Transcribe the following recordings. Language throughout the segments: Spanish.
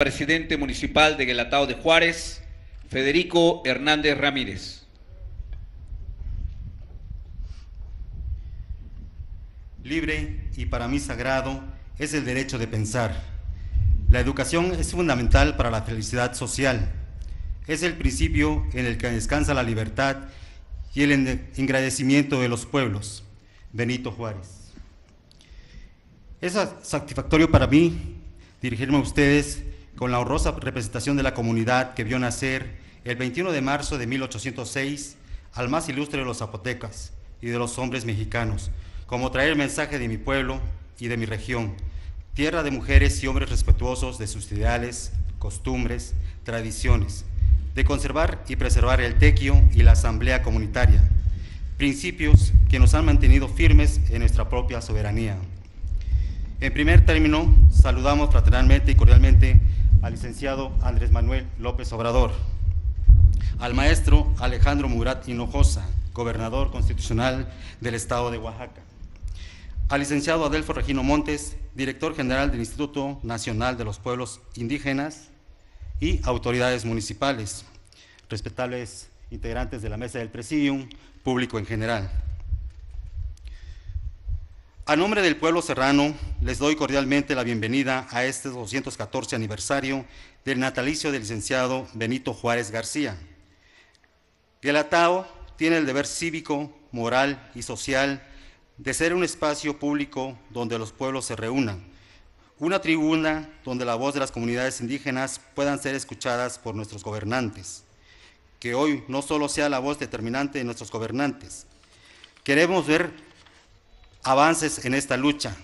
presidente municipal de Guelatao de Juárez, Federico Hernández Ramírez. Libre y para mí sagrado es el derecho de pensar. La educación es fundamental para la felicidad social. Es el principio en el que descansa la libertad y el engradecimiento de los pueblos. Benito Juárez. Es satisfactorio para mí dirigirme a ustedes con la honrosa representación de la comunidad que vio nacer el 21 de marzo de 1806 al más ilustre de los zapotecas y de los hombres mexicanos, como traer el mensaje de mi pueblo y de mi región, tierra de mujeres y hombres respetuosos de sus ideales, costumbres, tradiciones, de conservar y preservar el tequio y la asamblea comunitaria, principios que nos han mantenido firmes en nuestra propia soberanía. En primer término, saludamos fraternalmente y cordialmente al licenciado Andrés Manuel López Obrador, al maestro Alejandro Murat Hinojosa, gobernador constitucional del Estado de Oaxaca, al licenciado Adelfo Regino Montes, director general del Instituto Nacional de los Pueblos Indígenas y autoridades municipales, respetables integrantes de la mesa del Presidium, público en general. A nombre del pueblo serrano, les doy cordialmente la bienvenida a este 214 aniversario del natalicio del licenciado Benito Juárez García. el Guelatao tiene el deber cívico, moral y social de ser un espacio público donde los pueblos se reúnan, una tribuna donde la voz de las comunidades indígenas puedan ser escuchadas por nuestros gobernantes, que hoy no solo sea la voz determinante de nuestros gobernantes, queremos ver avances en esta lucha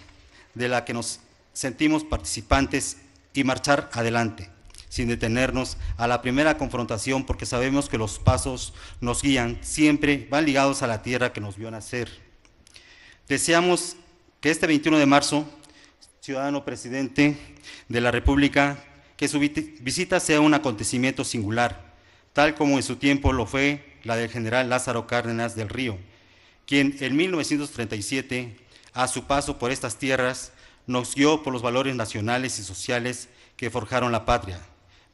de la que nos sentimos participantes y marchar adelante, sin detenernos a la primera confrontación, porque sabemos que los pasos nos guían, siempre van ligados a la tierra que nos vio nacer. Deseamos que este 21 de marzo, ciudadano presidente de la República, que su visita sea un acontecimiento singular, tal como en su tiempo lo fue la del general Lázaro Cárdenas del Río, quien en 1937, a su paso por estas tierras, nos guió por los valores nacionales y sociales que forjaron la patria,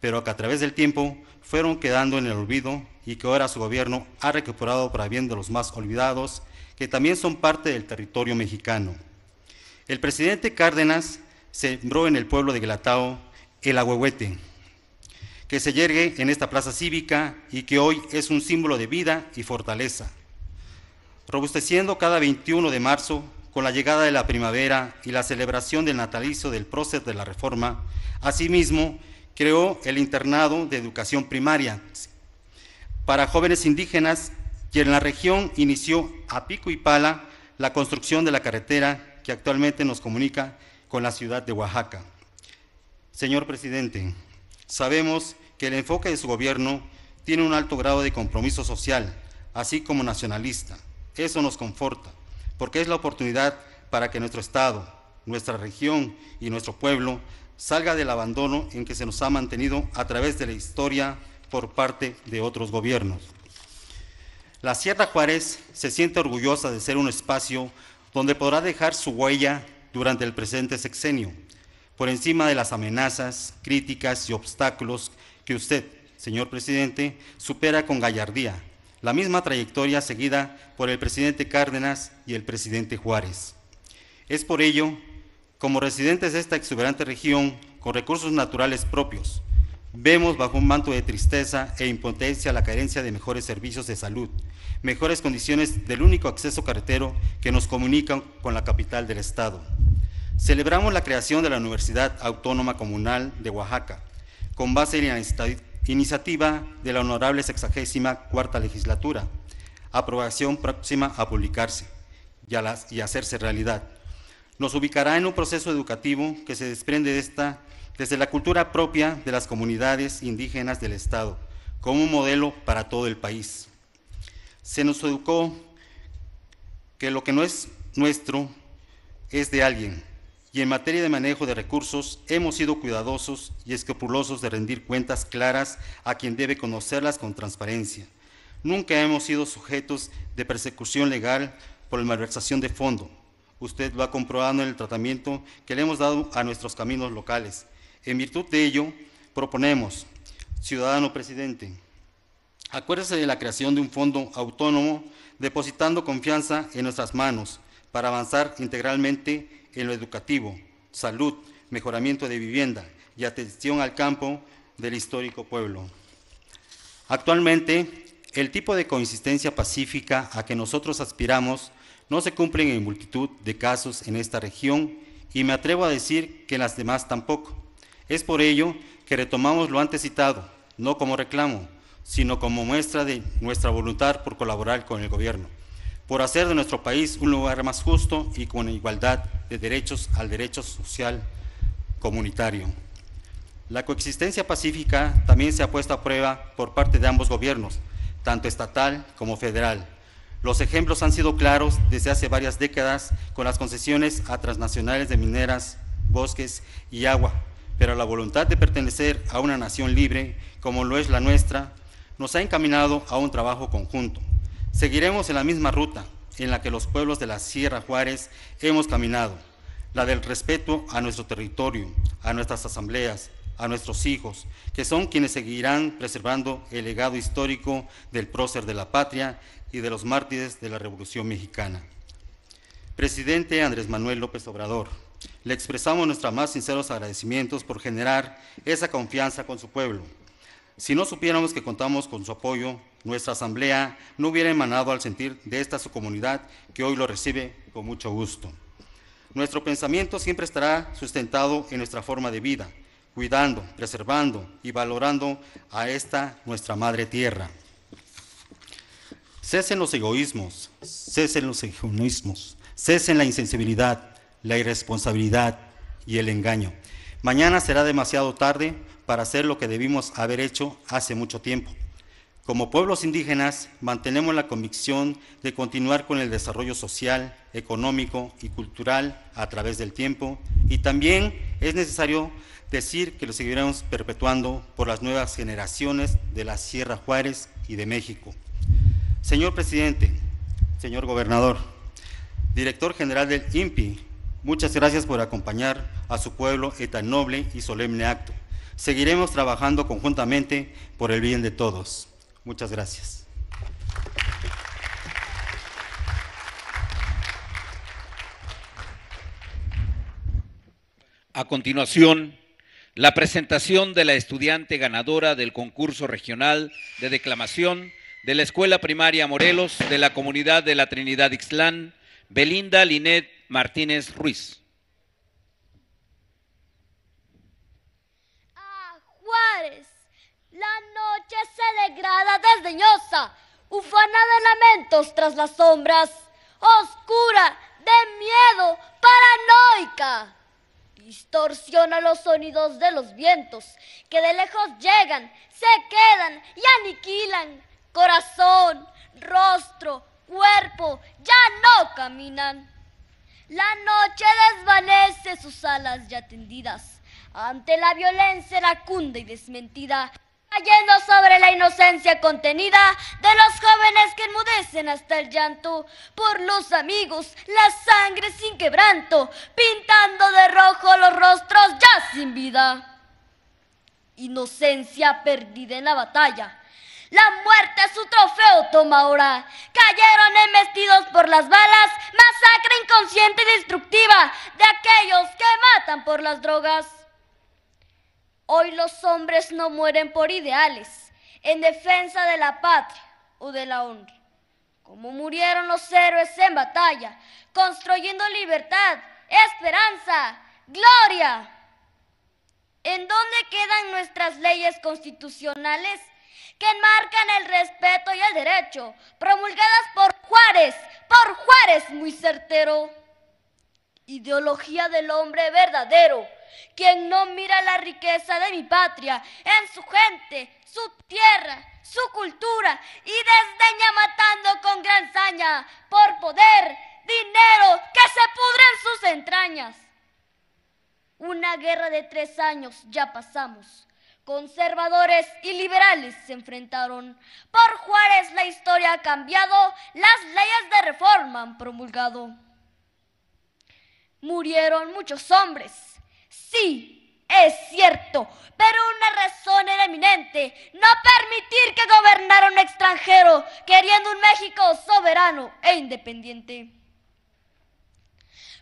pero que a través del tiempo fueron quedando en el olvido y que ahora su gobierno ha recuperado para bien de los más olvidados, que también son parte del territorio mexicano. El presidente Cárdenas sembró en el pueblo de Guelatao el ahuehuete, que se yergue en esta plaza cívica y que hoy es un símbolo de vida y fortaleza robusteciendo cada 21 de marzo con la llegada de la primavera y la celebración del natalicio del prócer de la Reforma. Asimismo, creó el internado de educación primaria para jóvenes indígenas y en la región inició a pico y pala la construcción de la carretera que actualmente nos comunica con la ciudad de Oaxaca. Señor presidente, sabemos que el enfoque de su gobierno tiene un alto grado de compromiso social, así como nacionalista eso nos conforta, porque es la oportunidad para que nuestro Estado, nuestra región y nuestro pueblo salga del abandono en que se nos ha mantenido a través de la historia por parte de otros gobiernos. La Sierra Juárez se siente orgullosa de ser un espacio donde podrá dejar su huella durante el presente sexenio, por encima de las amenazas, críticas y obstáculos que usted, señor presidente, supera con gallardía la misma trayectoria seguida por el presidente Cárdenas y el presidente Juárez. Es por ello, como residentes de esta exuberante región con recursos naturales propios, vemos bajo un manto de tristeza e impotencia la carencia de mejores servicios de salud, mejores condiciones del único acceso carretero que nos comunica con la capital del Estado. Celebramos la creación de la Universidad Autónoma Comunal de Oaxaca, con base en la iniciativa de la honorable sexagésima cuarta legislatura, aprobación próxima a publicarse y hacerse realidad. Nos ubicará en un proceso educativo que se desprende de esta, desde la cultura propia de las comunidades indígenas del Estado, como un modelo para todo el país. Se nos educó que lo que no es nuestro es de alguien, y en materia de manejo de recursos hemos sido cuidadosos y escrupulosos de rendir cuentas claras a quien debe conocerlas con transparencia. Nunca hemos sido sujetos de persecución legal por la malversación de fondo. Usted va comprobando en el tratamiento que le hemos dado a nuestros caminos locales. En virtud de ello, proponemos, ciudadano presidente, acuérdese de la creación de un fondo autónomo depositando confianza en nuestras manos para avanzar integralmente en lo educativo, salud, mejoramiento de vivienda y atención al campo del histórico pueblo. Actualmente, el tipo de coexistencia pacífica a que nosotros aspiramos no se cumple en multitud de casos en esta región y me atrevo a decir que en las demás tampoco. Es por ello que retomamos lo antes citado, no como reclamo, sino como muestra de nuestra voluntad por colaborar con el gobierno por hacer de nuestro país un lugar más justo y con igualdad de derechos al derecho social comunitario. La coexistencia pacífica también se ha puesto a prueba por parte de ambos gobiernos, tanto estatal como federal. Los ejemplos han sido claros desde hace varias décadas con las concesiones a transnacionales de mineras, bosques y agua, pero la voluntad de pertenecer a una nación libre como lo es la nuestra nos ha encaminado a un trabajo conjunto Seguiremos en la misma ruta en la que los pueblos de la Sierra Juárez hemos caminado, la del respeto a nuestro territorio, a nuestras asambleas, a nuestros hijos, que son quienes seguirán preservando el legado histórico del prócer de la patria y de los mártires de la Revolución Mexicana. Presidente Andrés Manuel López Obrador, le expresamos nuestros más sinceros agradecimientos por generar esa confianza con su pueblo. Si no supiéramos que contamos con su apoyo, nuestra asamblea no hubiera emanado al sentir de esta su comunidad que hoy lo recibe con mucho gusto. Nuestro pensamiento siempre estará sustentado en nuestra forma de vida, cuidando, preservando y valorando a esta nuestra madre tierra. Cesen los egoísmos, cesen los egoísmos, cesen la insensibilidad, la irresponsabilidad y el engaño. Mañana será demasiado tarde para hacer lo que debimos haber hecho hace mucho tiempo. Como pueblos indígenas, mantenemos la convicción de continuar con el desarrollo social, económico y cultural a través del tiempo y también es necesario decir que lo seguiremos perpetuando por las nuevas generaciones de la Sierra Juárez y de México. Señor presidente, señor gobernador, director general del INPI, muchas gracias por acompañar a su pueblo en tan noble y solemne acto. Seguiremos trabajando conjuntamente por el bien de todos. Muchas gracias. A continuación, la presentación de la estudiante ganadora del concurso regional de declamación de la Escuela Primaria Morelos de la Comunidad de la Trinidad Ixlán, Belinda Linet Martínez Ruiz. Juárez noche se degrada desdeñosa, ufana de lamentos tras las sombras, oscura, de miedo, paranoica. Distorsiona los sonidos de los vientos que de lejos llegan, se quedan y aniquilan. Corazón, rostro, cuerpo, ya no caminan. La noche desvanece sus alas ya tendidas ante la violencia iracunda y desmentida cayendo sobre la inocencia contenida de los jóvenes que enmudecen hasta el llanto por los amigos, la sangre sin quebranto, pintando de rojo los rostros ya sin vida. Inocencia perdida en la batalla. La muerte su trofeo toma ahora. Cayeron embestidos por las balas, masacre inconsciente y destructiva de aquellos que matan por las drogas. Hoy los hombres no mueren por ideales, en defensa de la patria o de la honra, como murieron los héroes en batalla, construyendo libertad, esperanza, gloria. ¿En dónde quedan nuestras leyes constitucionales que enmarcan el respeto y el derecho, promulgadas por Juárez, por Juárez muy certero? Ideología del hombre verdadero quien no mira la riqueza de mi patria en su gente, su tierra, su cultura y desdeña matando con gran saña por poder, dinero, que se en sus entrañas. Una guerra de tres años ya pasamos. Conservadores y liberales se enfrentaron. Por Juárez la historia ha cambiado, las leyes de reforma han promulgado. Murieron muchos hombres, Sí, es cierto, pero una razón era eminente, no permitir que gobernara un extranjero, queriendo un México soberano e independiente.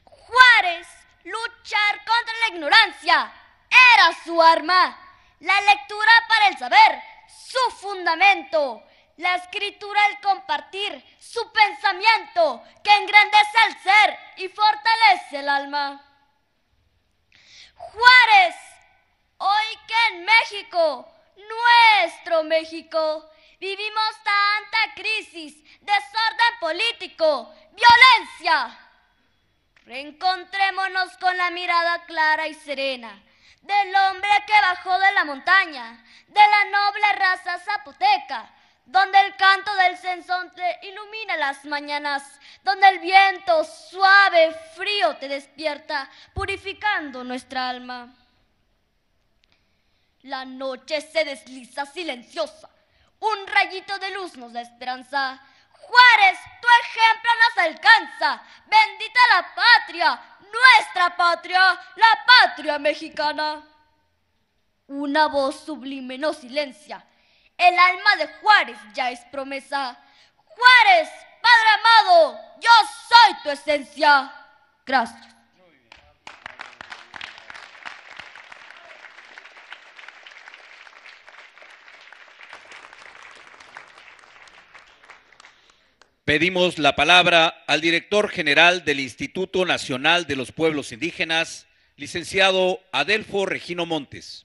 Juárez, luchar contra la ignorancia, era su arma. La lectura para el saber, su fundamento. La escritura al compartir, su pensamiento, que engrandece el ser y fortalece el alma. Juárez, hoy que en México, nuestro México, vivimos tanta crisis, desorden político, violencia. Reencontrémonos con la mirada clara y serena del hombre que bajó de la montaña, de la noble raza zapoteca donde el canto del te ilumina las mañanas, donde el viento suave, frío te despierta, purificando nuestra alma. La noche se desliza silenciosa, un rayito de luz nos da esperanza. Juárez, tu ejemplo nos alcanza, bendita la patria, nuestra patria, la patria mexicana. Una voz sublime no silencia, el alma de Juárez ya es promesa. Juárez, Padre amado, yo soy tu esencia. Gracias. Pedimos la palabra al director general del Instituto Nacional de los Pueblos Indígenas, licenciado Adelfo Regino Montes.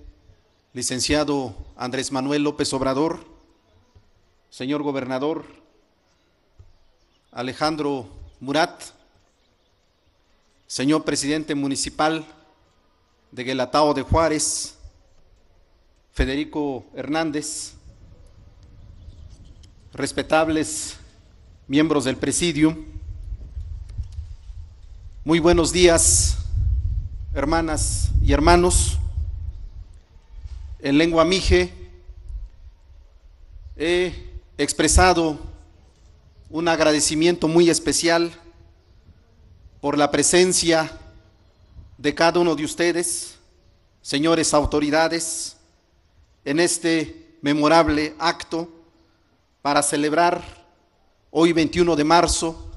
licenciado Andrés Manuel López Obrador, señor gobernador Alejandro Murat, señor presidente municipal de Guelatao de Juárez, Federico Hernández, respetables miembros del presidio, muy buenos días, hermanas y hermanos en lengua mije, he expresado un agradecimiento muy especial por la presencia de cada uno de ustedes, señores autoridades, en este memorable acto para celebrar hoy 21 de marzo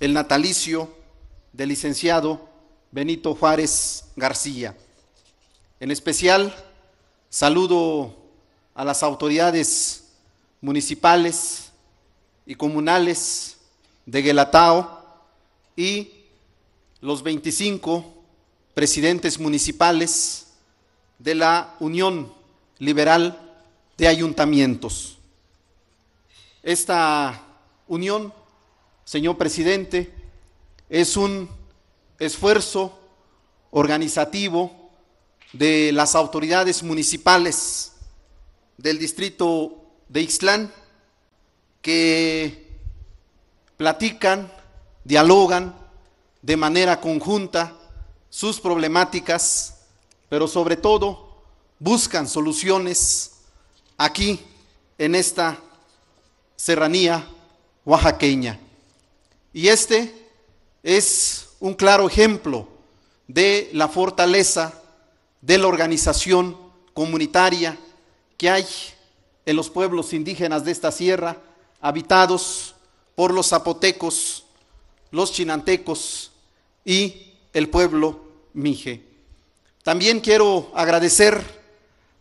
el natalicio del licenciado Benito Juárez García. En especial, Saludo a las autoridades municipales y comunales de Gelatao y los 25 presidentes municipales de la Unión Liberal de Ayuntamientos. Esta unión, señor presidente, es un esfuerzo organizativo de las autoridades municipales del distrito de Ixtlán que platican, dialogan de manera conjunta sus problemáticas, pero sobre todo buscan soluciones aquí en esta serranía oaxaqueña. Y este es un claro ejemplo de la fortaleza de la organización comunitaria que hay en los pueblos indígenas de esta sierra, habitados por los zapotecos, los chinantecos y el pueblo mije. También quiero agradecer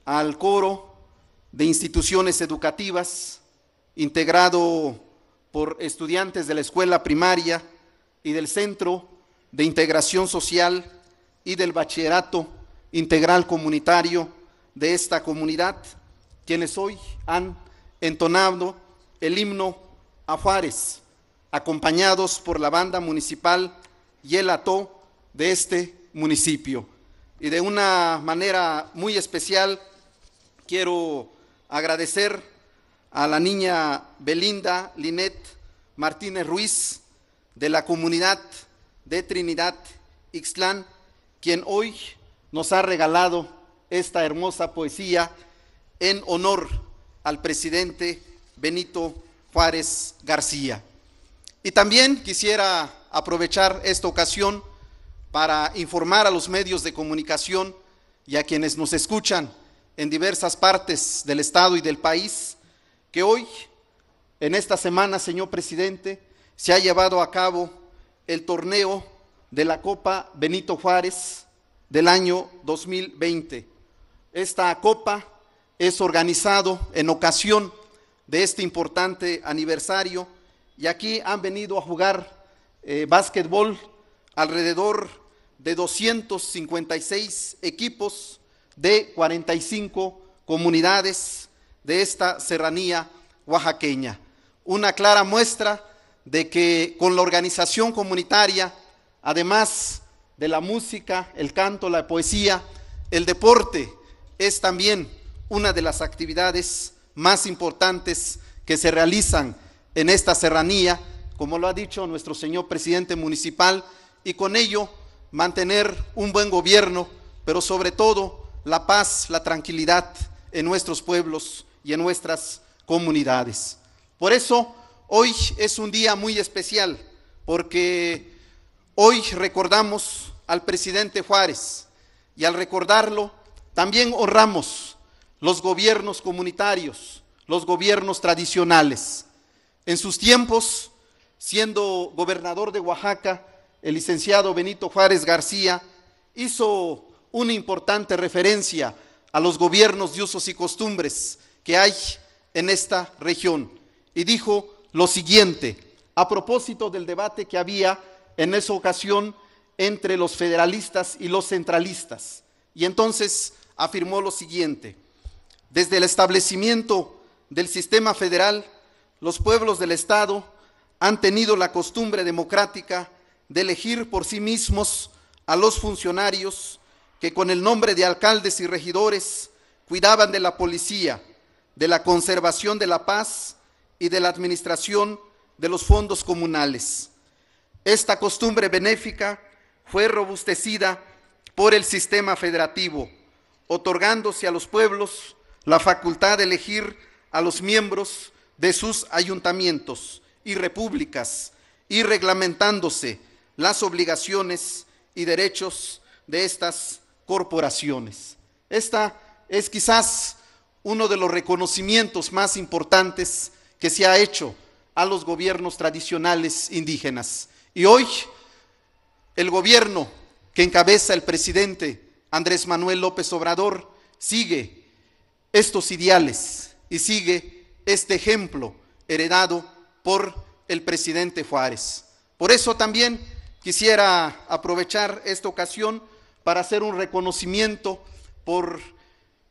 al coro de instituciones educativas, integrado por estudiantes de la escuela primaria y del Centro de Integración Social y del Bachillerato integral comunitario de esta comunidad, quienes hoy han entonado el himno a Juárez, acompañados por la banda municipal y el ató de este municipio. Y de una manera muy especial quiero agradecer a la niña Belinda Linet Martínez Ruiz de la comunidad de Trinidad Ixtlán, quien hoy nos ha regalado esta hermosa poesía en honor al presidente Benito Juárez García. Y también quisiera aprovechar esta ocasión para informar a los medios de comunicación y a quienes nos escuchan en diversas partes del Estado y del país que hoy, en esta semana, señor presidente, se ha llevado a cabo el torneo de la Copa Benito Juárez del año 2020. Esta copa es organizado en ocasión de este importante aniversario y aquí han venido a jugar eh, básquetbol alrededor de 256 equipos de 45 comunidades de esta serranía oaxaqueña. Una clara muestra de que con la organización comunitaria, además de la música, el canto, la poesía, el deporte, es también una de las actividades más importantes que se realizan en esta serranía, como lo ha dicho nuestro señor presidente municipal, y con ello mantener un buen gobierno, pero sobre todo la paz, la tranquilidad en nuestros pueblos y en nuestras comunidades. Por eso, hoy es un día muy especial, porque hoy recordamos al presidente Juárez y al recordarlo, también honramos los gobiernos comunitarios, los gobiernos tradicionales. En sus tiempos, siendo gobernador de Oaxaca, el licenciado Benito Juárez García hizo una importante referencia a los gobiernos de usos y costumbres que hay en esta región y dijo lo siguiente a propósito del debate que había en esa ocasión entre los federalistas y los centralistas. Y entonces afirmó lo siguiente, desde el establecimiento del sistema federal, los pueblos del Estado han tenido la costumbre democrática de elegir por sí mismos a los funcionarios que con el nombre de alcaldes y regidores cuidaban de la policía, de la conservación de la paz y de la administración de los fondos comunales. Esta costumbre benéfica fue robustecida por el sistema federativo, otorgándose a los pueblos la facultad de elegir a los miembros de sus ayuntamientos y repúblicas y reglamentándose las obligaciones y derechos de estas corporaciones. Esta es quizás uno de los reconocimientos más importantes que se ha hecho a los gobiernos tradicionales indígenas. Y hoy el gobierno que encabeza el presidente Andrés Manuel López Obrador sigue estos ideales y sigue este ejemplo heredado por el presidente Juárez. Por eso también quisiera aprovechar esta ocasión para hacer un reconocimiento por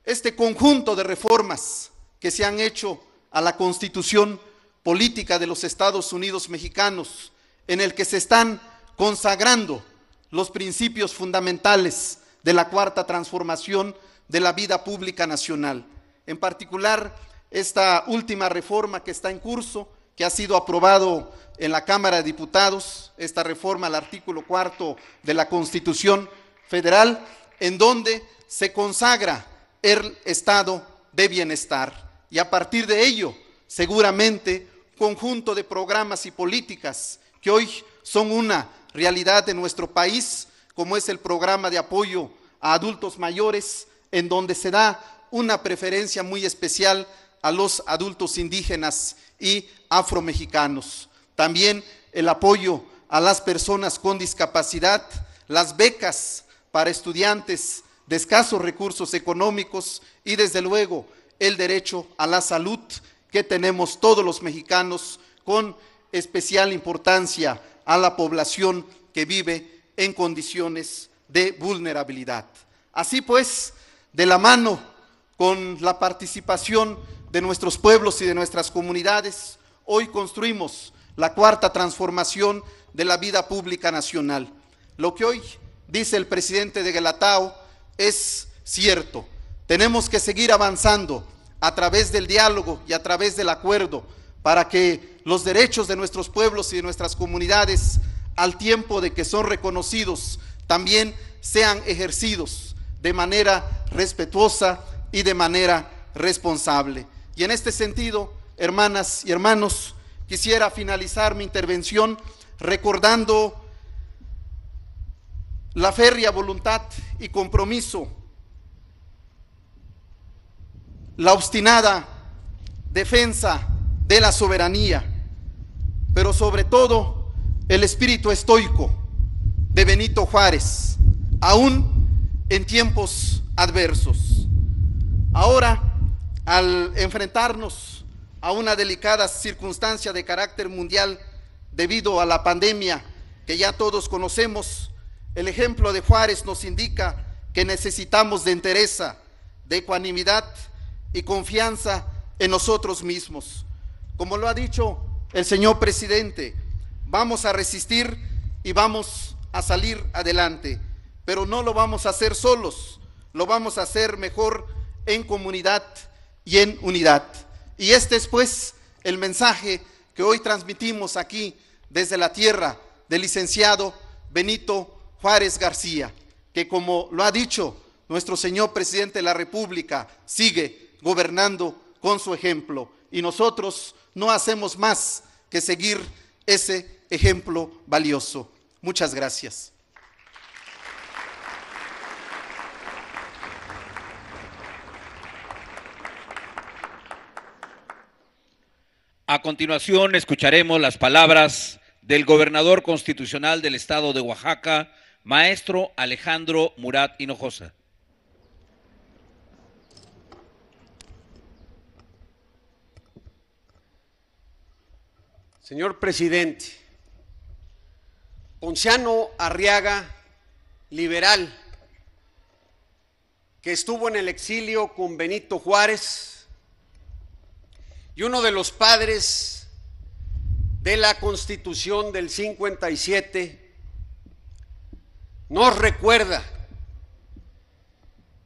este conjunto de reformas que se han hecho a la constitución política de los Estados Unidos mexicanos, en el que se están consagrando los principios fundamentales de la cuarta transformación de la vida pública nacional. En particular, esta última reforma que está en curso, que ha sido aprobado en la Cámara de Diputados, esta reforma al artículo cuarto de la Constitución Federal, en donde se consagra el estado de bienestar. Y a partir de ello, seguramente, conjunto de programas y políticas que hoy son una realidad de nuestro país, como es el programa de apoyo a adultos mayores, en donde se da una preferencia muy especial a los adultos indígenas y afromexicanos. También el apoyo a las personas con discapacidad, las becas para estudiantes de escasos recursos económicos y desde luego el derecho a la salud que tenemos todos los mexicanos con especial importancia a la población que vive en condiciones de vulnerabilidad. Así pues, de la mano con la participación de nuestros pueblos y de nuestras comunidades, hoy construimos la cuarta transformación de la vida pública nacional. Lo que hoy dice el presidente de Gelatao es cierto. Tenemos que seguir avanzando a través del diálogo y a través del acuerdo para que los derechos de nuestros pueblos y de nuestras comunidades, al tiempo de que son reconocidos, también sean ejercidos de manera respetuosa y de manera responsable. Y en este sentido, hermanas y hermanos, quisiera finalizar mi intervención recordando la férrea voluntad y compromiso, la obstinada defensa de la soberanía, pero sobre todo el espíritu estoico de Benito Juárez, aún en tiempos adversos. Ahora, al enfrentarnos a una delicada circunstancia de carácter mundial debido a la pandemia que ya todos conocemos, el ejemplo de Juárez nos indica que necesitamos de entereza, de ecuanimidad y confianza en nosotros mismos como lo ha dicho el señor presidente, vamos a resistir y vamos a salir adelante, pero no lo vamos a hacer solos, lo vamos a hacer mejor en comunidad y en unidad. Y este es pues el mensaje que hoy transmitimos aquí desde la tierra del licenciado Benito Juárez García, que como lo ha dicho nuestro señor presidente de la República, sigue gobernando con su ejemplo. Y nosotros no hacemos más que seguir ese ejemplo valioso. Muchas gracias. A continuación escucharemos las palabras del gobernador constitucional del estado de Oaxaca, maestro Alejandro Murat Hinojosa. Señor presidente, Ponciano Arriaga, liberal, que estuvo en el exilio con Benito Juárez y uno de los padres de la Constitución del 57, nos recuerda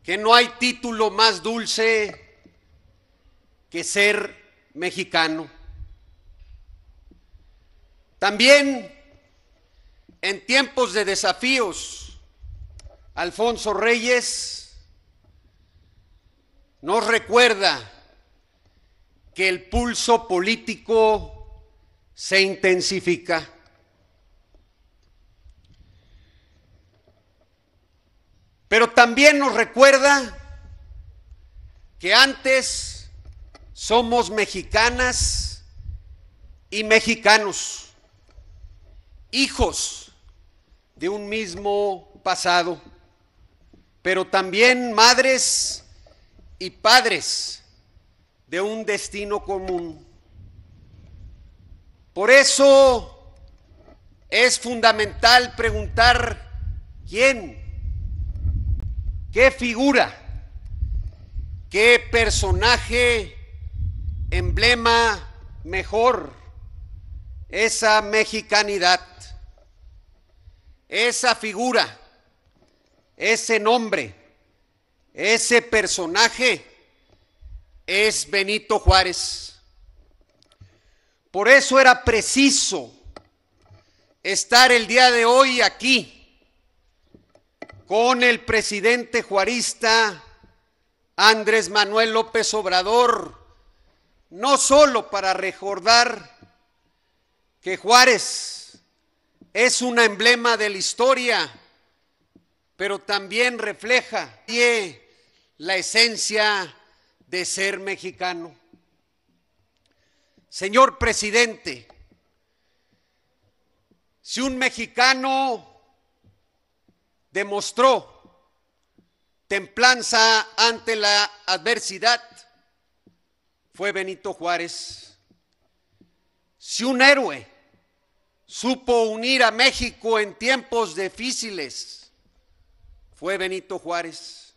que no hay título más dulce que ser mexicano. También en tiempos de desafíos, Alfonso Reyes nos recuerda que el pulso político se intensifica. Pero también nos recuerda que antes somos mexicanas y mexicanos hijos de un mismo pasado, pero también madres y padres de un destino común. Por eso es fundamental preguntar quién, qué figura, qué personaje, emblema mejor esa mexicanidad esa figura, ese nombre, ese personaje es Benito Juárez. Por eso era preciso estar el día de hoy aquí con el presidente juarista Andrés Manuel López Obrador, no solo para recordar que Juárez es un emblema de la historia, pero también refleja la esencia de ser mexicano. Señor presidente, si un mexicano demostró templanza ante la adversidad, fue Benito Juárez. Si un héroe supo unir a México en tiempos difíciles fue Benito Juárez.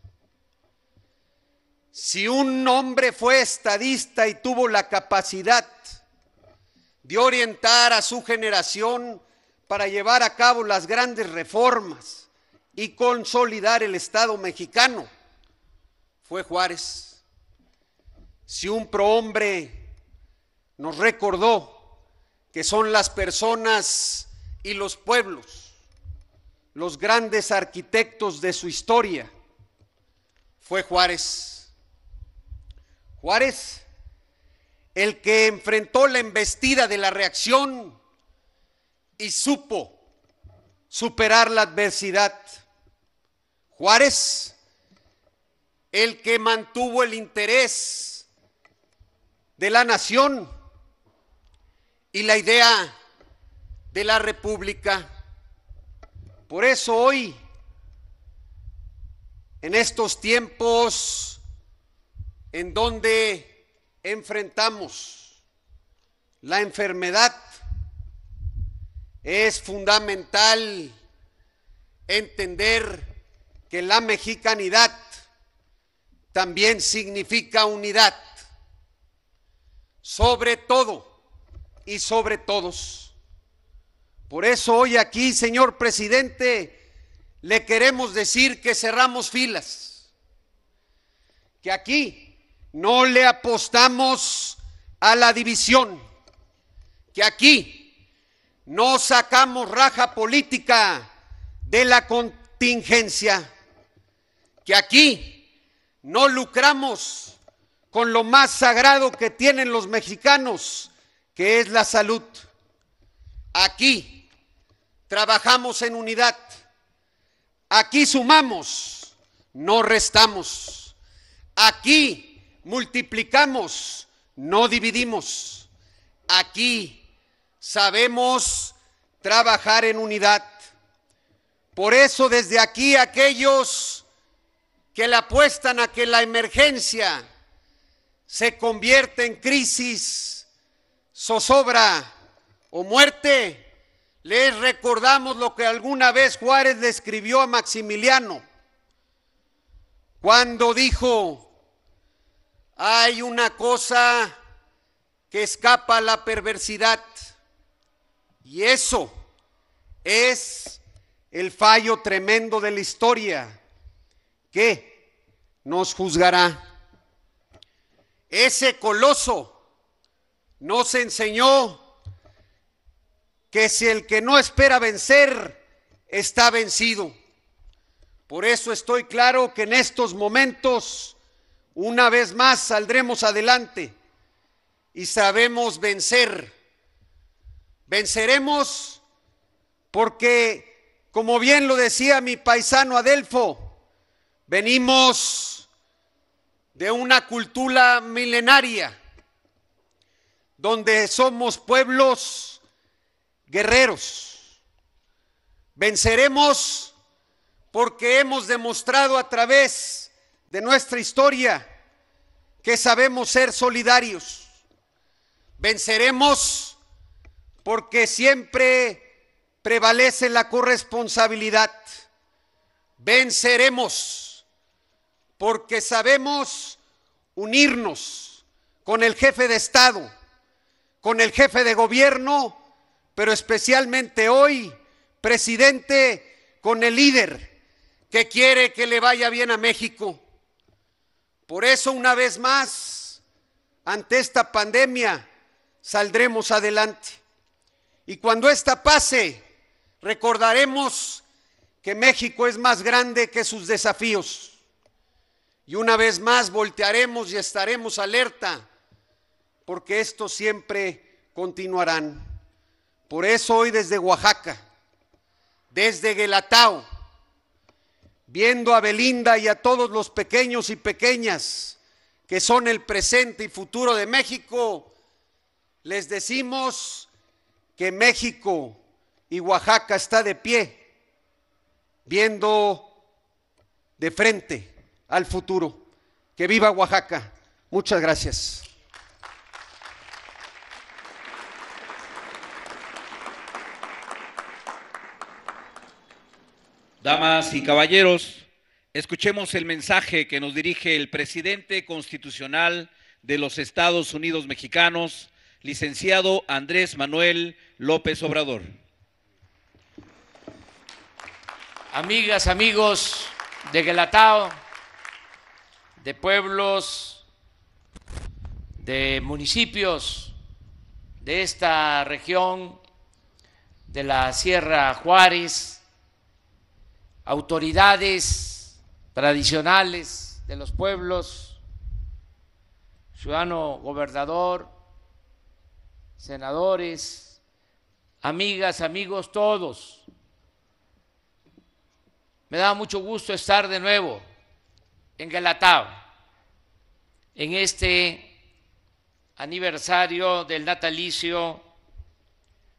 Si un hombre fue estadista y tuvo la capacidad de orientar a su generación para llevar a cabo las grandes reformas y consolidar el Estado mexicano, fue Juárez. Si un prohombre nos recordó que son las personas y los pueblos, los grandes arquitectos de su historia, fue Juárez. Juárez, el que enfrentó la embestida de la reacción y supo superar la adversidad. Juárez, el que mantuvo el interés de la nación y la idea de la República. Por eso hoy, en estos tiempos en donde enfrentamos la enfermedad, es fundamental entender que la mexicanidad también significa unidad, sobre todo y sobre todos. Por eso hoy aquí, señor presidente, le queremos decir que cerramos filas, que aquí no le apostamos a la división, que aquí no sacamos raja política de la contingencia, que aquí no lucramos con lo más sagrado que tienen los mexicanos, ¿Qué es la salud. Aquí trabajamos en unidad. Aquí sumamos, no restamos. Aquí multiplicamos, no dividimos. Aquí sabemos trabajar en unidad. Por eso desde aquí aquellos que le apuestan a que la emergencia se convierta en crisis, zozobra o muerte, les recordamos lo que alguna vez Juárez le escribió a Maximiliano, cuando dijo, hay una cosa que escapa a la perversidad, y eso es el fallo tremendo de la historia que nos juzgará. Ese coloso nos enseñó que si el que no espera vencer, está vencido. Por eso estoy claro que en estos momentos, una vez más, saldremos adelante y sabemos vencer. Venceremos porque, como bien lo decía mi paisano Adelfo, venimos de una cultura milenaria donde somos pueblos guerreros. Venceremos porque hemos demostrado a través de nuestra historia que sabemos ser solidarios. Venceremos porque siempre prevalece la corresponsabilidad. Venceremos porque sabemos unirnos con el jefe de Estado con el jefe de gobierno, pero especialmente hoy, presidente, con el líder que quiere que le vaya bien a México. Por eso, una vez más, ante esta pandemia, saldremos adelante. Y cuando esta pase, recordaremos que México es más grande que sus desafíos. Y una vez más voltearemos y estaremos alerta porque estos siempre continuarán. Por eso hoy desde Oaxaca, desde Guelatao, viendo a Belinda y a todos los pequeños y pequeñas que son el presente y futuro de México, les decimos que México y Oaxaca está de pie, viendo de frente al futuro. Que viva Oaxaca. Muchas gracias. Damas y caballeros, escuchemos el mensaje que nos dirige el presidente constitucional de los Estados Unidos mexicanos, licenciado Andrés Manuel López Obrador. Amigas, amigos de Gelatao, de pueblos, de municipios de esta región, de la Sierra Juárez, autoridades tradicionales de los pueblos, ciudadano gobernador, senadores, amigas, amigos, todos. Me da mucho gusto estar de nuevo en Galatao, en este aniversario del natalicio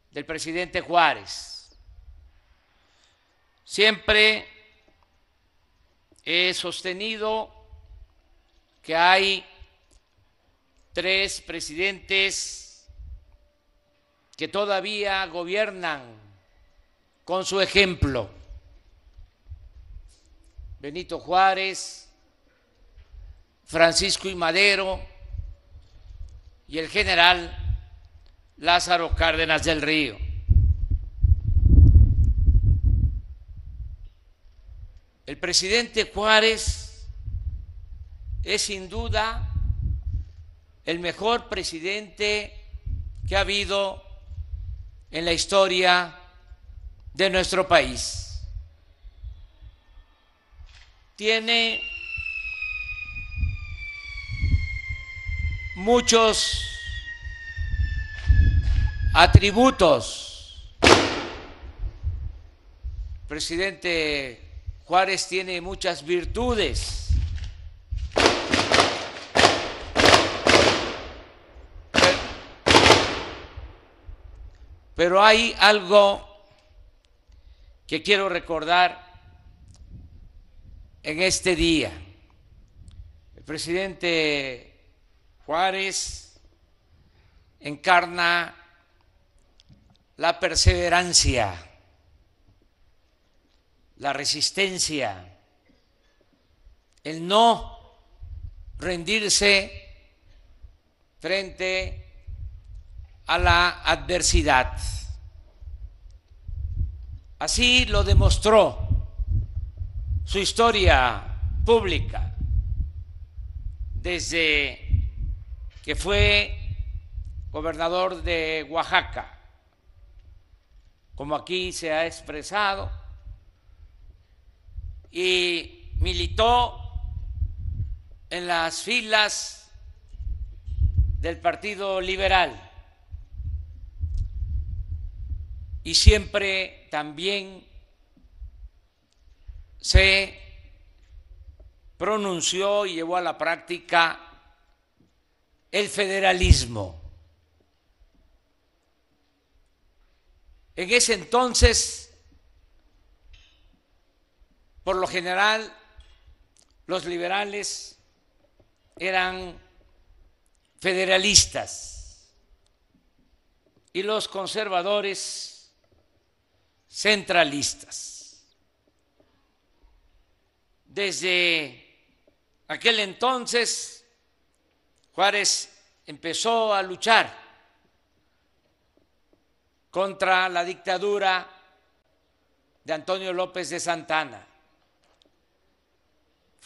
del presidente Juárez. Siempre he sostenido que hay tres presidentes que todavía gobiernan con su ejemplo. Benito Juárez, Francisco y Madero y el general Lázaro Cárdenas del Río. El presidente Juárez es sin duda el mejor presidente que ha habido en la historia de nuestro país. Tiene muchos atributos. Presidente Juárez tiene muchas virtudes. Pero hay algo que quiero recordar en este día. El presidente Juárez encarna la perseverancia la resistencia, el no rendirse frente a la adversidad. Así lo demostró su historia pública desde que fue gobernador de Oaxaca, como aquí se ha expresado, y militó en las filas del Partido Liberal y siempre también se pronunció y llevó a la práctica el federalismo. En ese entonces por lo general, los liberales eran federalistas y los conservadores centralistas. Desde aquel entonces, Juárez empezó a luchar contra la dictadura de Antonio López de Santana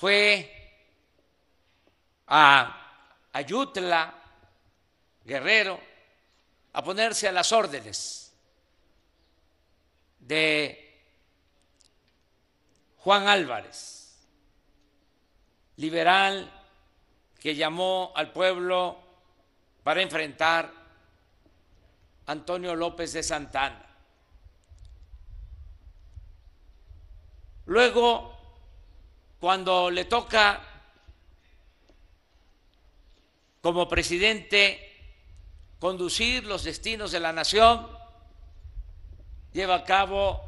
fue a Ayutla, Guerrero, a ponerse a las órdenes de Juan Álvarez, liberal que llamó al pueblo para enfrentar a Antonio López de Santana. Luego cuando le toca como presidente conducir los destinos de la nación, lleva a cabo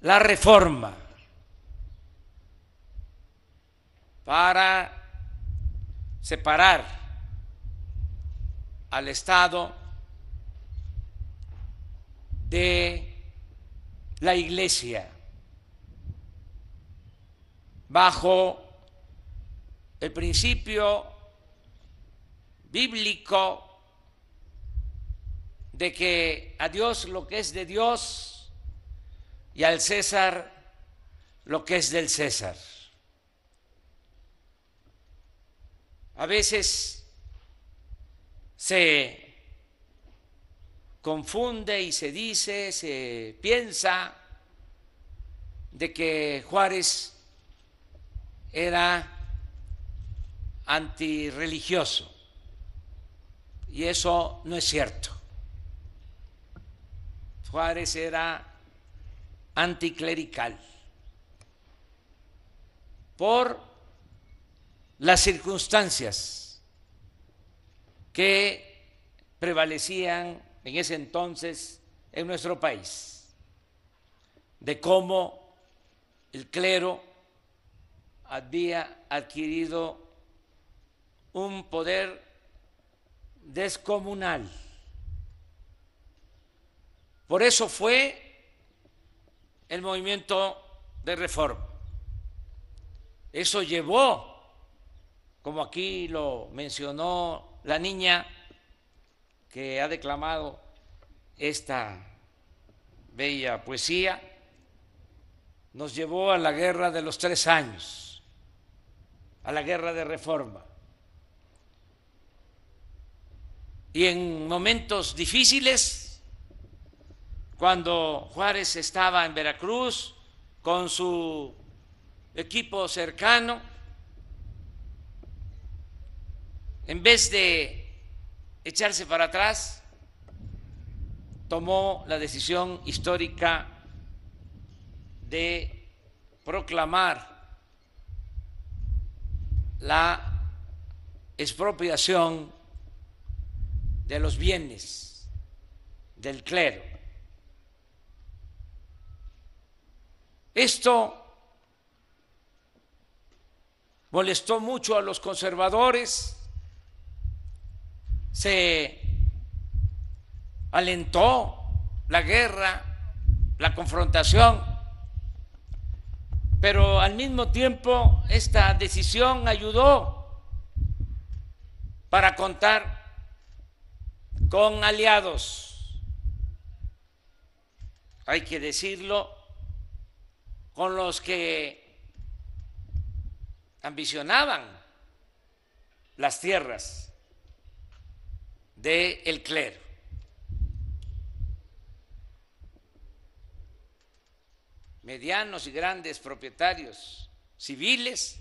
la reforma para separar al Estado de la Iglesia bajo el principio bíblico de que a Dios lo que es de Dios y al César lo que es del César. A veces se confunde y se dice, se piensa de que Juárez era antirreligioso. Y eso no es cierto. Juárez era anticlerical por las circunstancias que prevalecían en ese entonces en nuestro país, de cómo el clero había adquirido un poder descomunal. Por eso fue el movimiento de reforma. Eso llevó, como aquí lo mencionó la niña que ha declamado esta bella poesía, nos llevó a la guerra de los tres años a la guerra de reforma. Y en momentos difíciles, cuando Juárez estaba en Veracruz con su equipo cercano, en vez de echarse para atrás, tomó la decisión histórica de proclamar la expropiación de los bienes del clero. Esto molestó mucho a los conservadores, se alentó la guerra, la confrontación pero al mismo tiempo esta decisión ayudó para contar con aliados, hay que decirlo, con los que ambicionaban las tierras del el clero. medianos y grandes propietarios civiles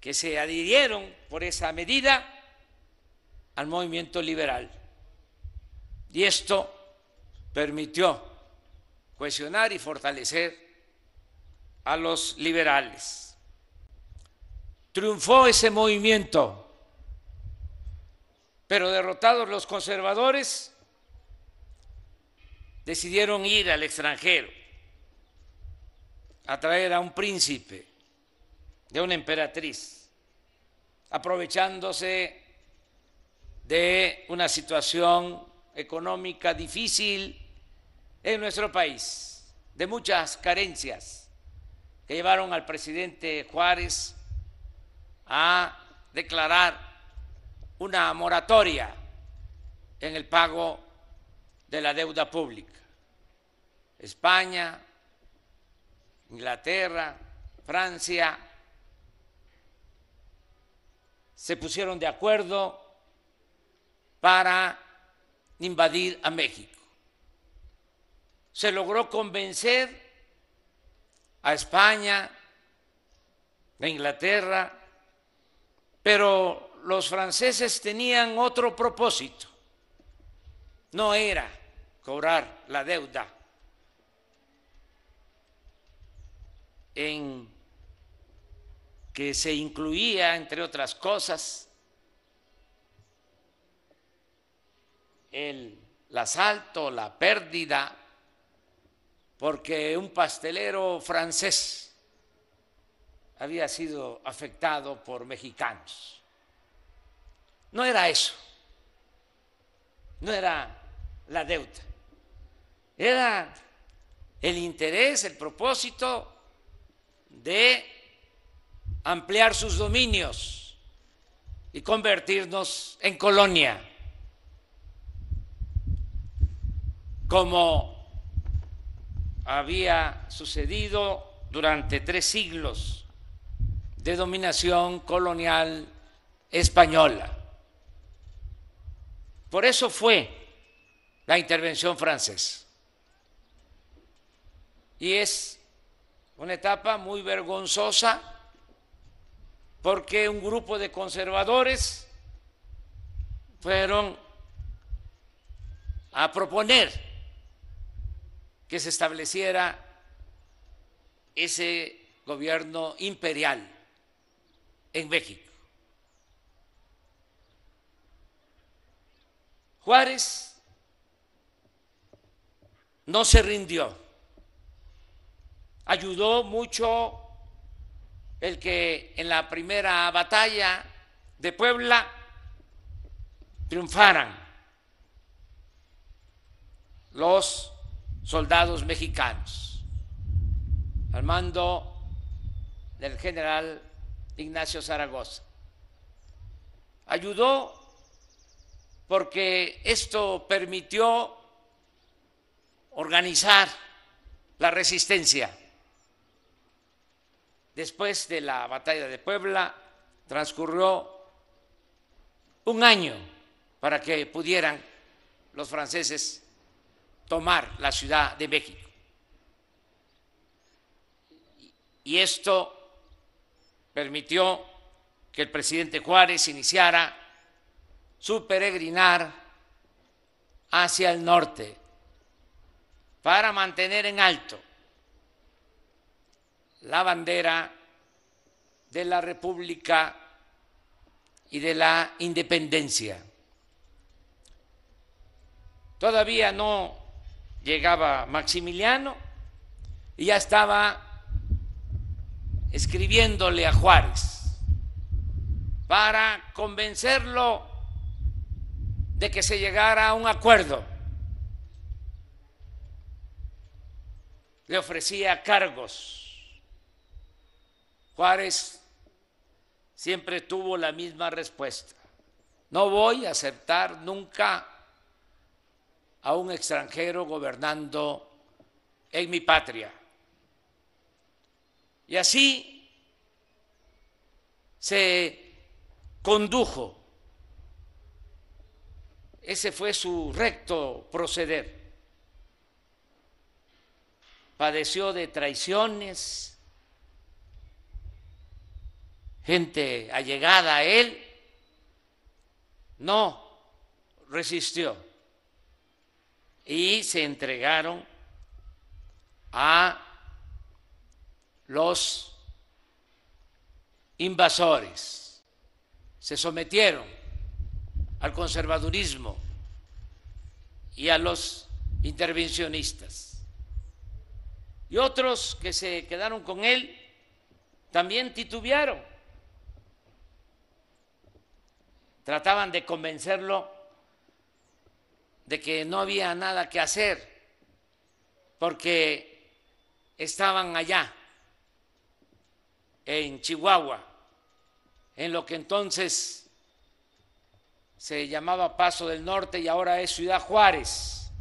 que se adhirieron por esa medida al movimiento liberal. Y esto permitió cuestionar y fortalecer a los liberales. Triunfó ese movimiento, pero derrotados los conservadores, decidieron ir al extranjero atraer a un príncipe, de una emperatriz, aprovechándose de una situación económica difícil en nuestro país, de muchas carencias que llevaron al presidente Juárez a declarar una moratoria en el pago de la deuda pública. España, Inglaterra, Francia, se pusieron de acuerdo para invadir a México. Se logró convencer a España, a Inglaterra, pero los franceses tenían otro propósito. No era cobrar la deuda en que se incluía, entre otras cosas, el, asalto, la pérdida, porque un pastelero francés había sido afectado por mexicanos. No era eso, no era la deuda, era el interés, el propósito de ampliar sus dominios y convertirnos en colonia, como había sucedido durante tres siglos de dominación colonial española. Por eso fue la intervención francesa. Y es una etapa muy vergonzosa porque un grupo de conservadores fueron a proponer que se estableciera ese gobierno imperial en México. Juárez no se rindió. Ayudó mucho el que en la primera batalla de Puebla triunfaran los soldados mexicanos al mando del general Ignacio Zaragoza. Ayudó porque esto permitió organizar la resistencia Después de la batalla de Puebla transcurrió un año para que pudieran los franceses tomar la Ciudad de México. Y esto permitió que el presidente Juárez iniciara su peregrinar hacia el norte para mantener en alto la bandera de la República y de la independencia. Todavía no llegaba Maximiliano y ya estaba escribiéndole a Juárez para convencerlo de que se llegara a un acuerdo. Le ofrecía cargos Juárez siempre tuvo la misma respuesta. No voy a aceptar nunca a un extranjero gobernando en mi patria. Y así se condujo. Ese fue su recto proceder. Padeció de traiciones, gente allegada a él, no resistió y se entregaron a los invasores, se sometieron al conservadurismo y a los intervencionistas. Y otros que se quedaron con él también titubearon trataban de convencerlo de que no había nada que hacer porque estaban allá en Chihuahua, en lo que entonces se llamaba Paso del Norte y ahora es Ciudad Juárez,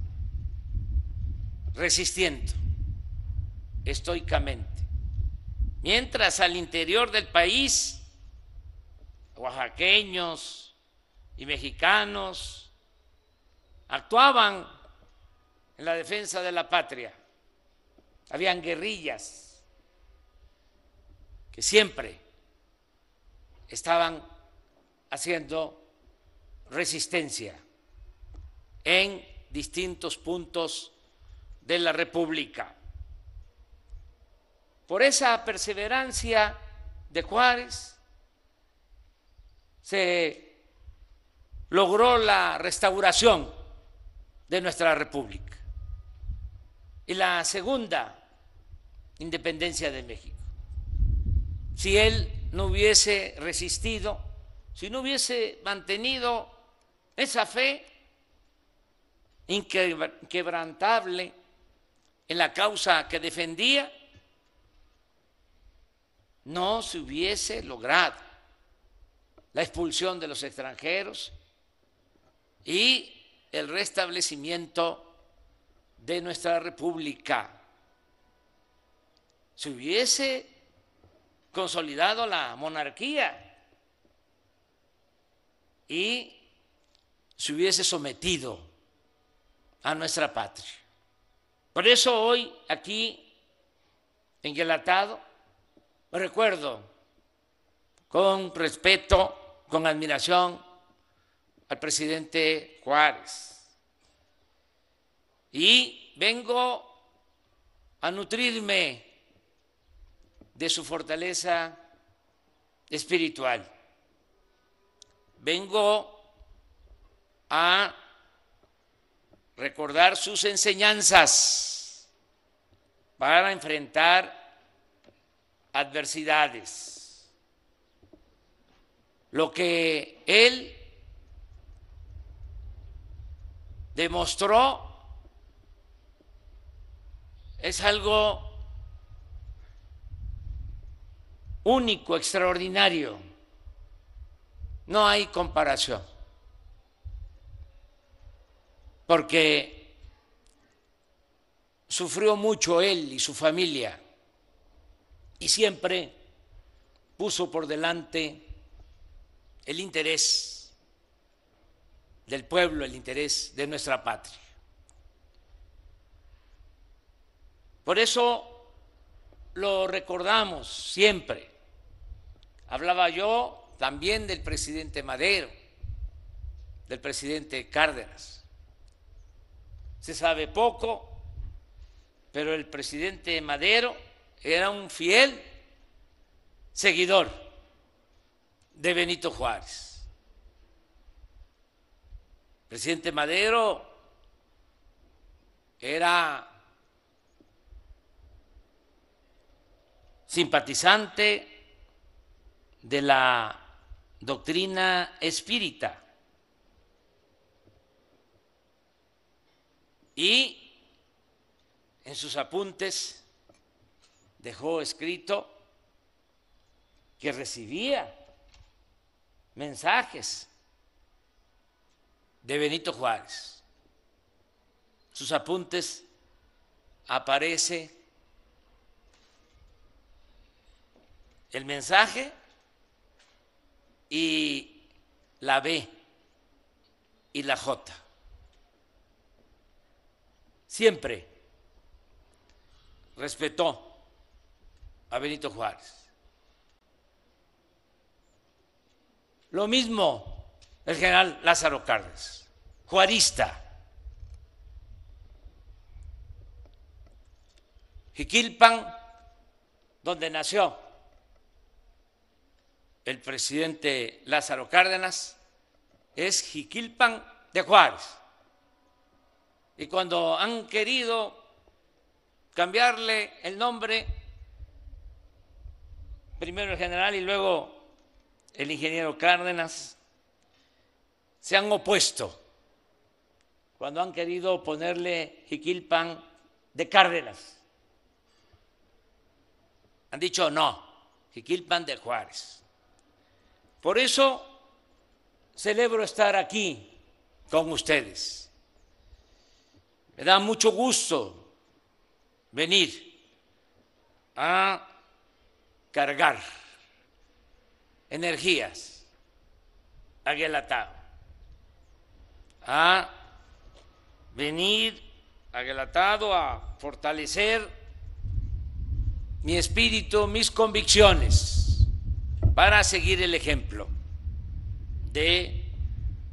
resistiendo estoicamente. Mientras al interior del país, oaxaqueños, y mexicanos actuaban en la defensa de la patria. Habían guerrillas que siempre estaban haciendo resistencia en distintos puntos de la República. Por esa perseverancia de Juárez se logró la restauración de nuestra República y la segunda independencia de México. Si él no hubiese resistido, si no hubiese mantenido esa fe inquebrantable en la causa que defendía, no se hubiese logrado la expulsión de los extranjeros, y el restablecimiento de nuestra república. Se hubiese consolidado la monarquía y se hubiese sometido a nuestra patria. Por eso hoy aquí en Guelatado recuerdo con respeto, con admiración al presidente Juárez. Y vengo a nutrirme de su fortaleza espiritual. Vengo a recordar sus enseñanzas para enfrentar adversidades. Lo que él demostró es algo único, extraordinario. No hay comparación. Porque sufrió mucho él y su familia y siempre puso por delante el interés del pueblo, el interés de nuestra patria. Por eso lo recordamos siempre. Hablaba yo también del presidente Madero, del presidente Cárdenas. Se sabe poco, pero el presidente Madero era un fiel seguidor de Benito Juárez presidente Madero era simpatizante de la doctrina espírita y en sus apuntes dejó escrito que recibía mensajes de Benito Juárez. Sus apuntes aparece el mensaje y la B y la J. Siempre respetó a Benito Juárez. Lo mismo el general Lázaro Cárdenas, juarista. Jiquilpan, donde nació el presidente Lázaro Cárdenas, es Jiquilpan de Juárez. Y cuando han querido cambiarle el nombre, primero el general y luego el ingeniero Cárdenas, se han opuesto cuando han querido ponerle Jiquilpan de Cárdenas. Han dicho no, Jiquilpan de Juárez. Por eso celebro estar aquí con ustedes. Me da mucho gusto venir a cargar energías a Guelatao a venir agelatado a fortalecer mi espíritu, mis convicciones, para seguir el ejemplo de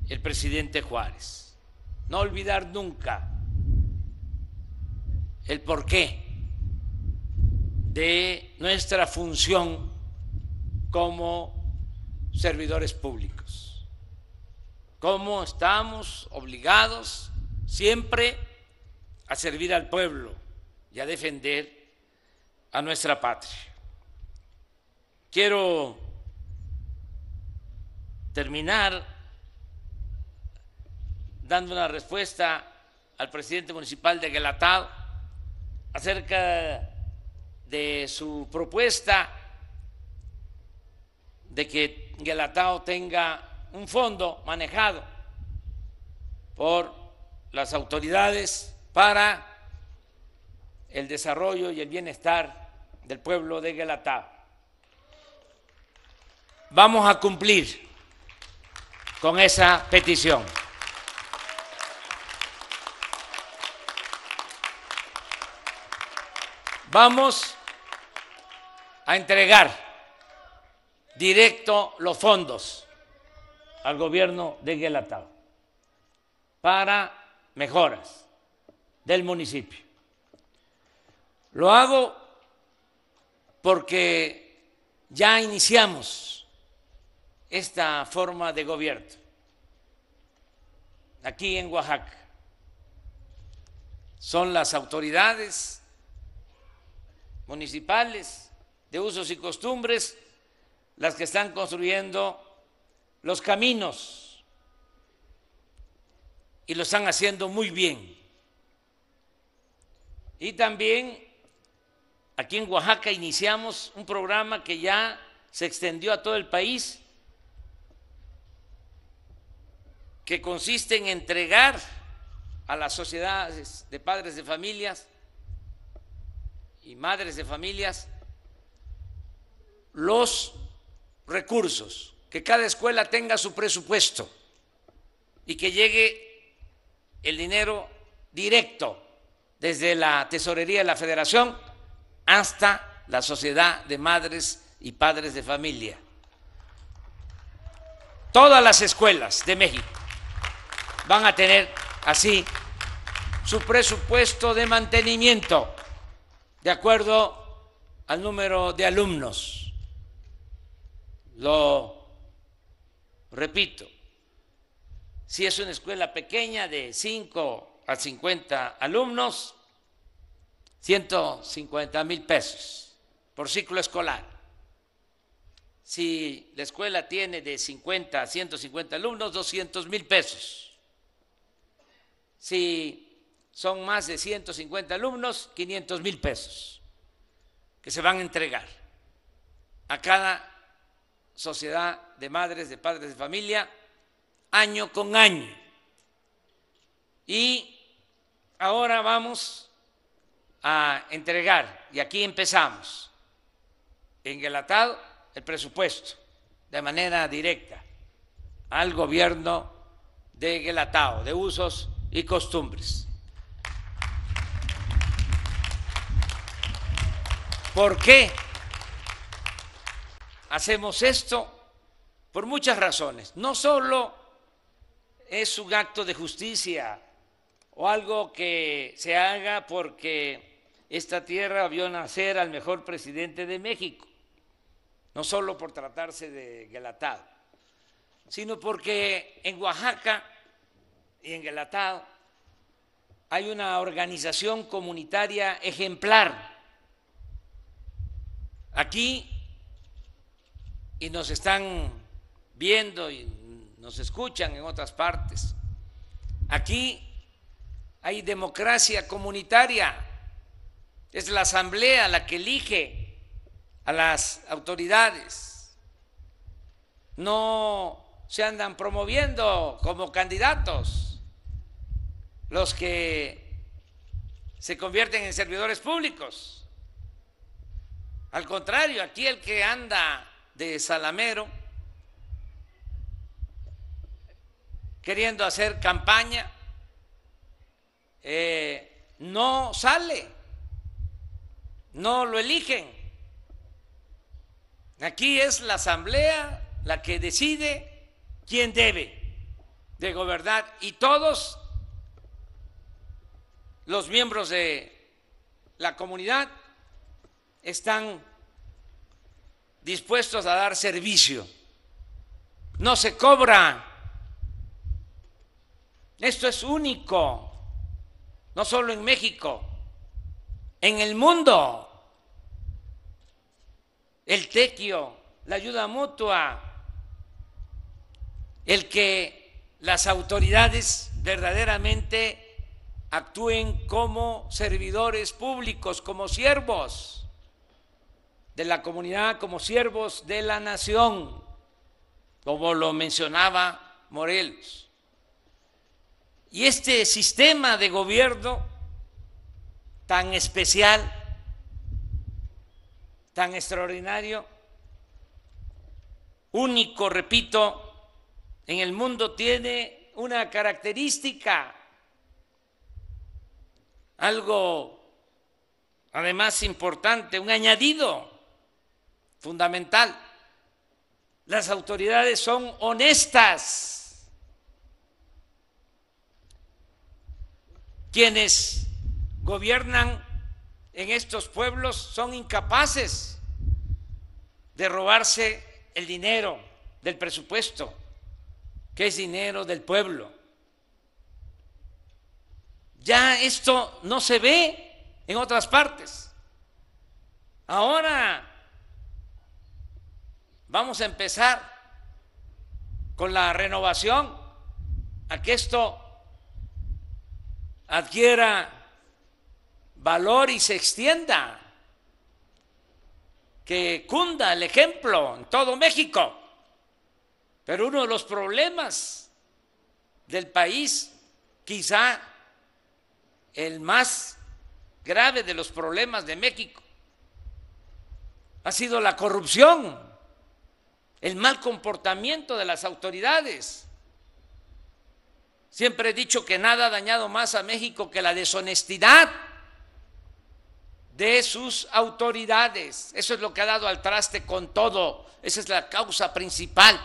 el presidente Juárez. No olvidar nunca el porqué de nuestra función como servidores públicos cómo estamos obligados siempre a servir al pueblo y a defender a nuestra patria. Quiero terminar dando una respuesta al presidente municipal de Gelatao acerca de su propuesta de que Gelatao tenga un fondo manejado por las autoridades para el desarrollo y el bienestar del pueblo de Gelatá. Vamos a cumplir con esa petición. Vamos a entregar directo los fondos al gobierno de Guelatao para mejoras del municipio. Lo hago porque ya iniciamos esta forma de gobierno aquí en Oaxaca. Son las autoridades municipales de usos y costumbres las que están construyendo los caminos y lo están haciendo muy bien. Y también aquí en Oaxaca iniciamos un programa que ya se extendió a todo el país, que consiste en entregar a las sociedades de padres de familias y madres de familias los recursos que cada escuela tenga su presupuesto y que llegue el dinero directo desde la tesorería de la federación hasta la sociedad de madres y padres de familia. Todas las escuelas de México van a tener así su presupuesto de mantenimiento de acuerdo al número de alumnos. Lo Repito, si es una escuela pequeña de 5 a 50 alumnos, 150 mil pesos por ciclo escolar. Si la escuela tiene de 50 a 150 alumnos, 200 mil pesos. Si son más de 150 alumnos, 500 mil pesos que se van a entregar a cada Sociedad de Madres, de Padres de Familia, año con año. Y ahora vamos a entregar, y aquí empezamos, en el el presupuesto, de manera directa, al gobierno de Gelatado, de usos y costumbres. ¿Por qué? hacemos esto por muchas razones. No solo es un acto de justicia o algo que se haga porque esta tierra vio nacer al mejor presidente de México, no solo por tratarse de Gelatado, sino porque en Oaxaca y en Gelatado hay una organización comunitaria ejemplar. Aquí y nos están viendo y nos escuchan en otras partes. Aquí hay democracia comunitaria, es la asamblea la que elige a las autoridades. No se andan promoviendo como candidatos los que se convierten en servidores públicos. Al contrario, aquí el que anda de Salamero, queriendo hacer campaña, eh, no sale, no lo eligen. Aquí es la asamblea la que decide quién debe de gobernar y todos los miembros de la comunidad están dispuestos a dar servicio. No se cobra. Esto es único, no solo en México, en el mundo. El tequio, la ayuda mutua, el que las autoridades verdaderamente actúen como servidores públicos, como siervos de la comunidad como siervos de la nación, como lo mencionaba Morelos. Y este sistema de gobierno tan especial, tan extraordinario, único, repito, en el mundo tiene una característica, algo además importante, un añadido fundamental. Las autoridades son honestas. Quienes gobiernan en estos pueblos son incapaces de robarse el dinero del presupuesto, que es dinero del pueblo. Ya esto no se ve en otras partes. Ahora Vamos a empezar con la renovación a que esto adquiera valor y se extienda, que cunda el ejemplo en todo México. Pero uno de los problemas del país, quizá el más grave de los problemas de México, ha sido la corrupción el mal comportamiento de las autoridades. Siempre he dicho que nada ha dañado más a México que la deshonestidad de sus autoridades. Eso es lo que ha dado al traste con todo. Esa es la causa principal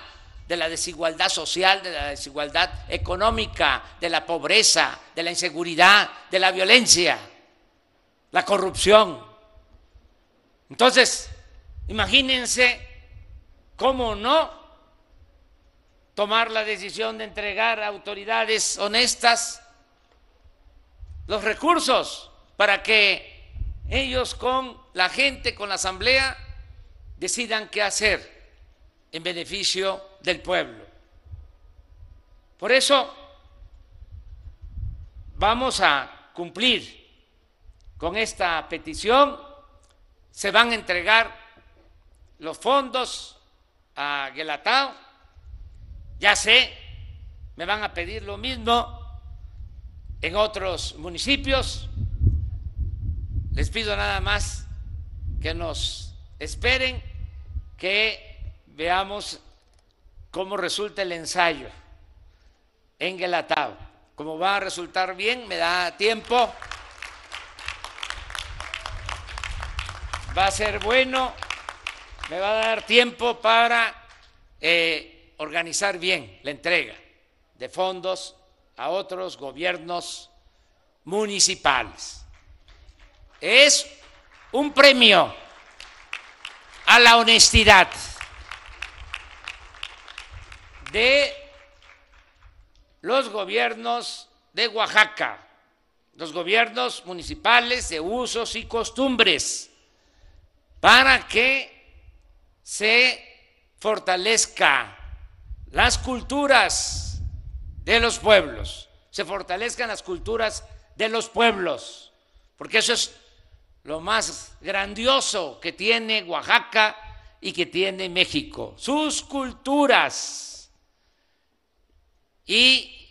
de la desigualdad social, de la desigualdad económica, de la pobreza, de la inseguridad, de la violencia, la corrupción. Entonces, imagínense ¿Cómo no tomar la decisión de entregar a autoridades honestas los recursos para que ellos con la gente, con la asamblea, decidan qué hacer en beneficio del pueblo? Por eso vamos a cumplir con esta petición, se van a entregar los fondos a Gelatao, ya sé, me van a pedir lo mismo en otros municipios. Les pido nada más que nos esperen, que veamos cómo resulta el ensayo en Gelatao. Como va a resultar bien, me da tiempo. Va a ser bueno me va a dar tiempo para eh, organizar bien la entrega de fondos a otros gobiernos municipales. Es un premio a la honestidad de los gobiernos de Oaxaca, los gobiernos municipales de usos y costumbres, para que se fortalezca las culturas de los pueblos, se fortalezcan las culturas de los pueblos, porque eso es lo más grandioso que tiene Oaxaca y que tiene México, sus culturas. Y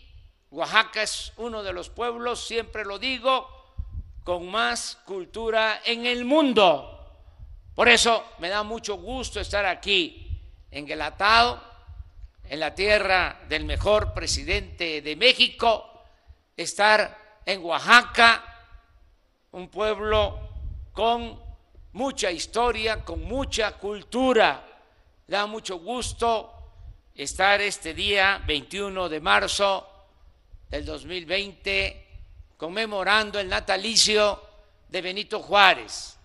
Oaxaca es uno de los pueblos, siempre lo digo, con más cultura en el mundo. Por eso me da mucho gusto estar aquí, en Guelatao, en la tierra del mejor presidente de México, estar en Oaxaca, un pueblo con mucha historia, con mucha cultura. Da mucho gusto estar este día 21 de marzo del 2020 conmemorando el natalicio de Benito Juárez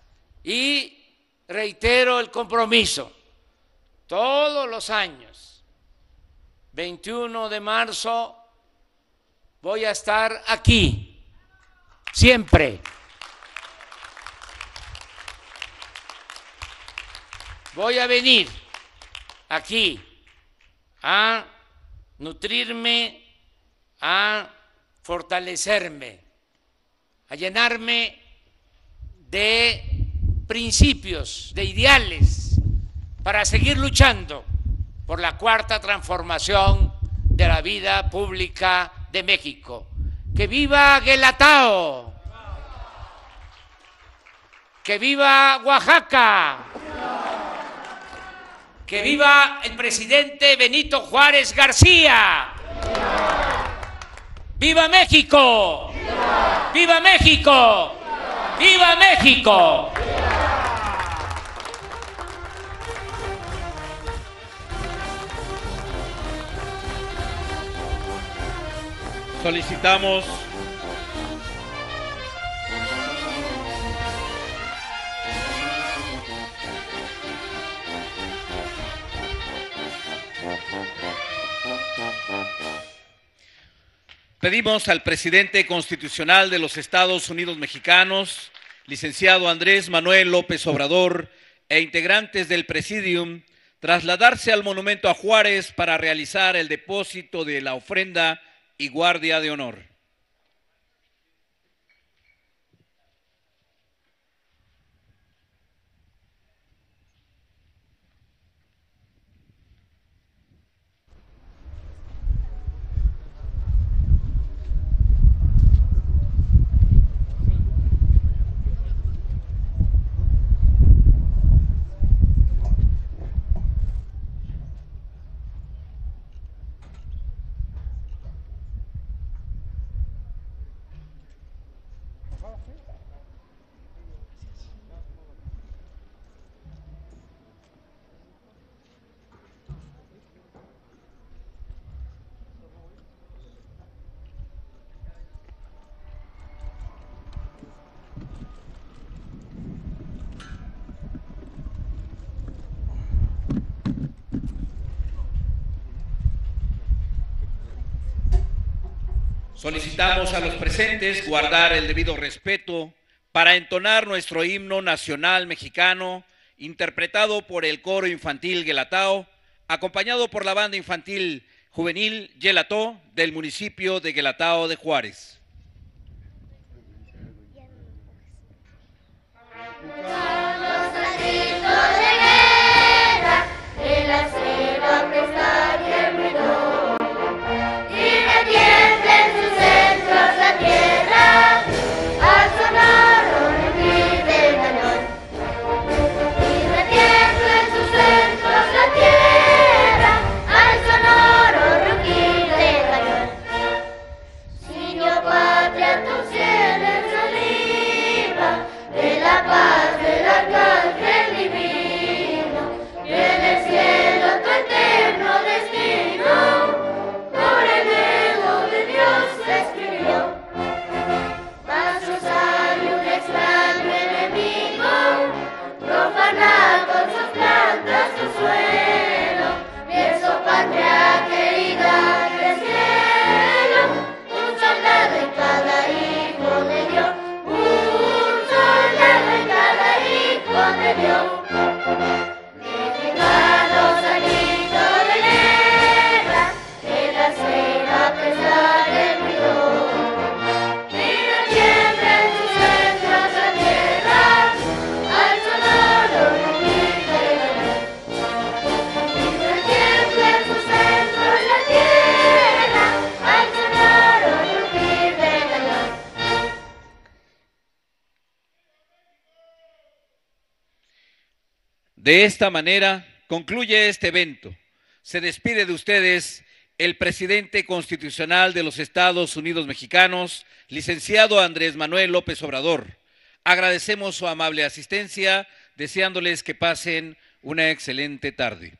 y reitero el compromiso, todos los años, 21 de marzo, voy a estar aquí, siempre. Voy a venir aquí a nutrirme, a fortalecerme, a llenarme de principios, de ideales, para seguir luchando por la cuarta transformación de la vida pública de México. ¡Que viva Guelatao! ¡Que viva Oaxaca! ¡Que viva el presidente Benito Juárez García! ¡Viva México! ¡Viva México! ¡Viva México! solicitamos Pedimos al presidente constitucional de los Estados Unidos mexicanos, licenciado Andrés Manuel López Obrador, e integrantes del Presidium, trasladarse al monumento a Juárez para realizar el depósito de la ofrenda y guardia de honor. Solicitamos a los presentes guardar el debido respeto para entonar nuestro himno nacional mexicano, interpretado por el coro infantil Gelatao, acompañado por la banda infantil juvenil Yelató del municipio de Gelatao de Juárez. De esta manera concluye este evento. Se despide de ustedes el presidente constitucional de los Estados Unidos mexicanos, licenciado Andrés Manuel López Obrador. Agradecemos su amable asistencia, deseándoles que pasen una excelente tarde.